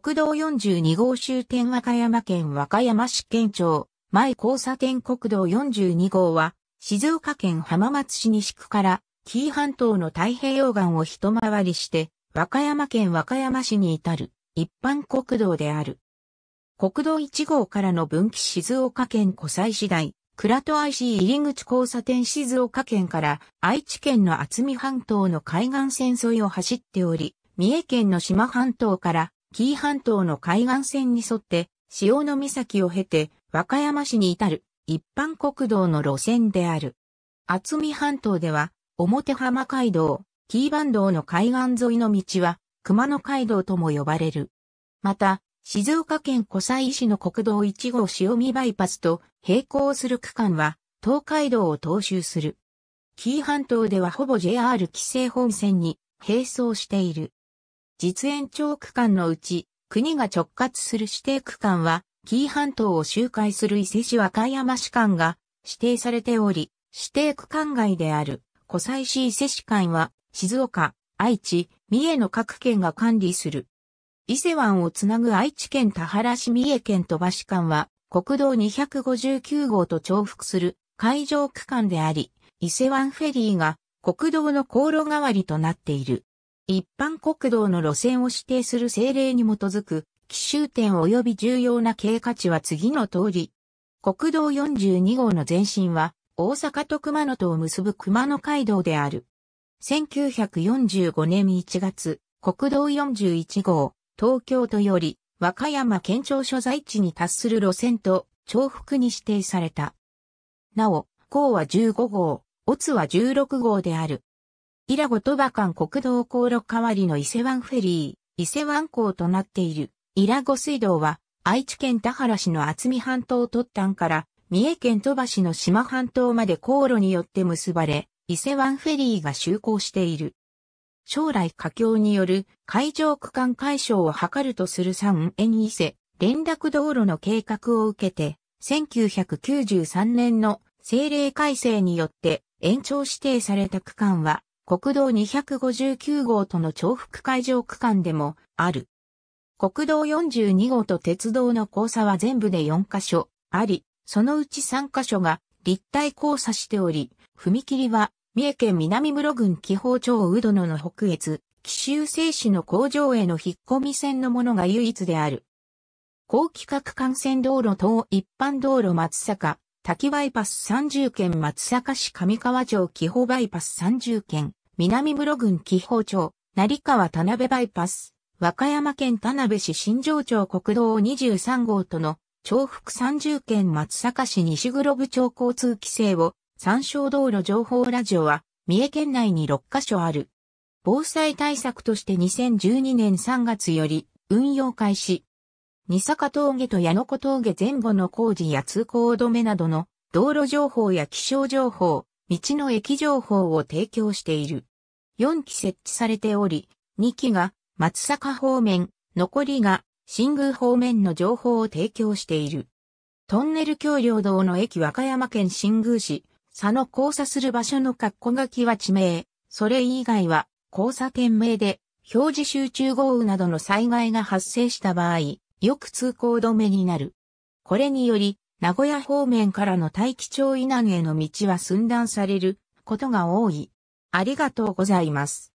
国道42号終点和歌山県和歌山市県庁、前交差点国道42号は、静岡県浜松市西区から、紀伊半島の太平洋岸を一回りして、和歌山県和歌山市に至る、一般国道である。国道1号からの分岐静岡県湖西市内、倉戸 IC 入口交差点静岡県から愛知県の渥美半島の海岸線沿いを走っており、三重県の志摩半島から紀伊半島の海岸線に沿って、潮の岬を経て、和歌山市に至る一般国道の路線である。厚見半島では、表浜街道、紀伊半島の海岸沿いの道は、熊野街道とも呼ばれる。また、静岡県湖西市の国道1号潮見バイパスと並行する区間は、東海道を踏襲する。紀伊半島ではほぼ JR 規制本線に並走している。実延長区間のうち、国が直轄する指定区間は、紀伊半島を周回する伊勢市和歌山市間が指定されており、指定区間外である湖西市伊勢市間は、静岡、愛知、三重の各県が管理する。伊勢湾をつなぐ愛知県田原市三重県鳥羽市間は、国道259号と重複する海上区間であり、伊勢湾フェリーが国道の航路代わりとなっている。一般国道の路線を指定する政令に基づく、奇襲点及び重要な経過値は次の通り。国道42号の前身は、大阪と熊野とを結ぶ熊野街道である。1945年1月、国道41号、東京都より、和歌山県庁所在地に達する路線と、重複に指定された。なお、甲は15号、乙は16号である。伊良後鳥羽間国道航路代わりの伊勢湾フェリー、伊勢湾港となっている伊良後水道は愛知県田原市の厚見半島突端から三重県鳥羽市の島半島まで航路によって結ばれ、伊勢湾フェリーが就航している。将来佳境による海上区間解消を図るとする三円伊勢連絡道路の計画を受けて、1993年の政令改正によって延長指定された区間は国道259号との重複会場区間でもある。国道42号と鉄道の交差は全部で4カ所あり、そのうち3カ所が立体交差しており、踏切は三重県南室郡紀宝町宇殿の北越、紀州製紙の工場への引っ込み線のものが唯一である。高規格幹線道路等一般道路松坂、滝バイパス30県松阪市上川町紀宝バイパス30県南室郡紀宝町成川田辺バイパス和歌山県田辺市新城町国道23号との重複30県松阪市西黒部町交通規制を参照道路情報ラジオは三重県内に6カ所ある。防災対策として2012年3月より運用開始。二坂峠と矢野子峠前後の工事や通行止めなどの道路情報や気象情報、道の駅情報を提供している。4機設置されており、2機が松坂方面、残りが新宮方面の情報を提供している。トンネル橋梁道の駅和歌山県新宮市、佐野交差する場所の括弧書きは地名、それ以外は交差点名で表示集中豪雨などの災害が発生した場合、よく通行止めになる。これにより、名古屋方面からの大気町以南への道は寸断されることが多い。ありがとうございます。